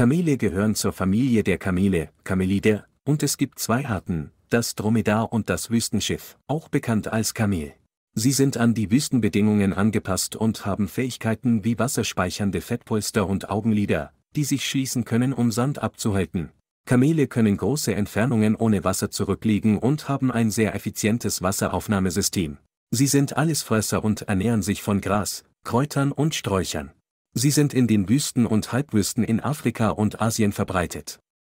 Kamele gehören zur Familie der Kamele, Kamelide, und es gibt zwei Arten, das Dromedar und das Wüstenschiff, auch bekannt als Kamel. Sie sind an die Wüstenbedingungen angepasst und haben Fähigkeiten wie wasserspeichernde Fettpolster und Augenlider, die sich schließen können, um Sand abzuhalten. Kamele können große Entfernungen ohne Wasser zurücklegen und haben ein sehr effizientes Wasseraufnahmesystem. Sie sind Allesfresser und ernähren sich von Gras, Kräutern und Sträuchern. Sie sind in den Wüsten und Halbwüsten in Afrika und Asien verbreitet